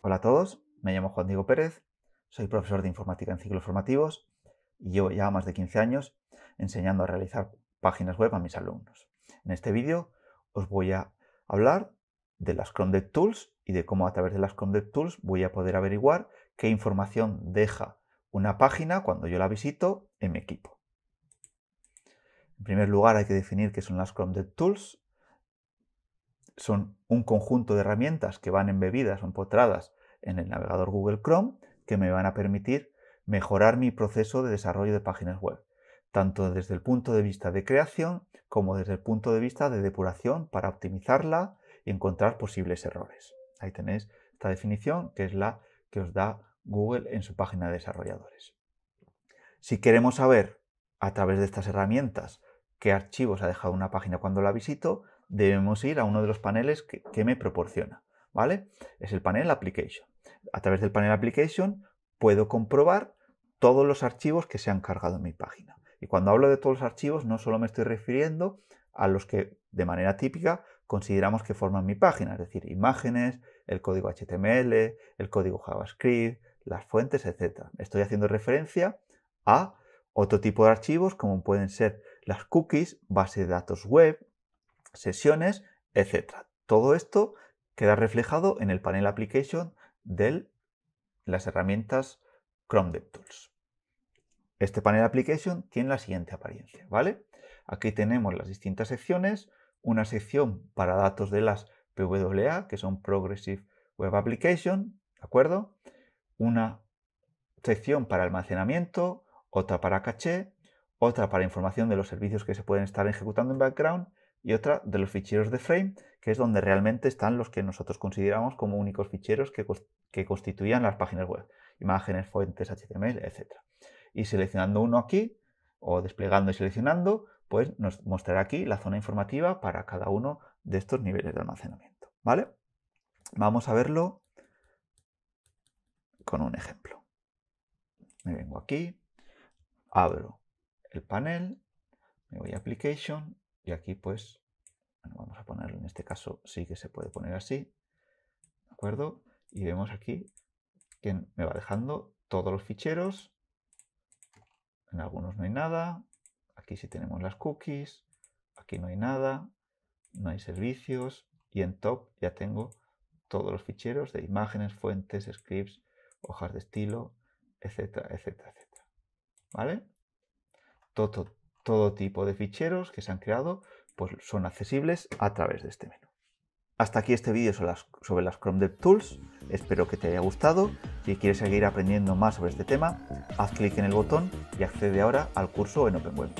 Hola a todos, me llamo Juan Diego Pérez, soy profesor de informática en ciclos formativos y llevo ya más de 15 años enseñando a realizar páginas web a mis alumnos. En este vídeo os voy a hablar de las Chrome Tools y de cómo a través de las Chrome Tools voy a poder averiguar qué información deja una página cuando yo la visito en mi equipo. En primer lugar hay que definir qué son las Chrome Tools son un conjunto de herramientas que van embebidas o empotradas en el navegador Google Chrome que me van a permitir mejorar mi proceso de desarrollo de páginas web, tanto desde el punto de vista de creación como desde el punto de vista de depuración para optimizarla y encontrar posibles errores. Ahí tenéis esta definición que es la que os da Google en su página de desarrolladores. Si queremos saber a través de estas herramientas qué archivos ha dejado una página cuando la visito, debemos ir a uno de los paneles que, me proporciona, ¿vale? Es el panel Application. A través del panel Application puedo comprobar todos los archivos que se han cargado en mi página. Y cuando hablo de todos los archivos, no solo me estoy refiriendo a los que de manera típica consideramos que forman mi página, es decir, imágenes, el código HTML, el código JavaScript, las fuentes, etc. Estoy haciendo referencia a otro tipo de archivos como pueden ser las cookies, base de datos web, sesiones, etcétera, Todo esto queda reflejado en el panel application de las herramientas Chrome DevTools. Este panel application tiene la siguiente apariencia, ¿vale? Aquí tenemos las distintas secciones, una sección para datos de las PWA, que son Progressive Web Application, ¿de acuerdo? Una sección para almacenamiento, otra para caché, otra para información de los servicios que se pueden estar ejecutando en background y otra de los ficheros de frame, que es donde realmente están los que nosotros consideramos como únicos ficheros que, constituían las páginas web, imágenes, fuentes, HTML, etc. Y seleccionando uno aquí, o desplegando y seleccionando, pues nos mostrará aquí la zona informativa para cada uno de estos niveles de almacenamiento. ¿Vale? Vamos a verlo con un ejemplo. Me vengo aquí, abro el panel, me voy a Application, y aquí pues, vamos a ponerlo en este caso, sí que se puede poner así, ¿de acuerdo? Y vemos aquí que me va dejando todos los ficheros, en algunos no hay nada, aquí sí tenemos las cookies, aquí no hay nada, no hay servicios y en top ya tengo todos los ficheros de imágenes, fuentes, scripts, hojas de estilo, etcétera, etcétera, etcétera. ¿Vale? Todo, todo tipo de ficheros que se han creado pues son accesibles a través de este menú. Hasta aquí este vídeo sobre las, sobre las Chrome DevTools. Espero que te haya gustado. Si quieres seguir aprendiendo más sobre este tema, haz clic en el botón y accede ahora al curso en Web.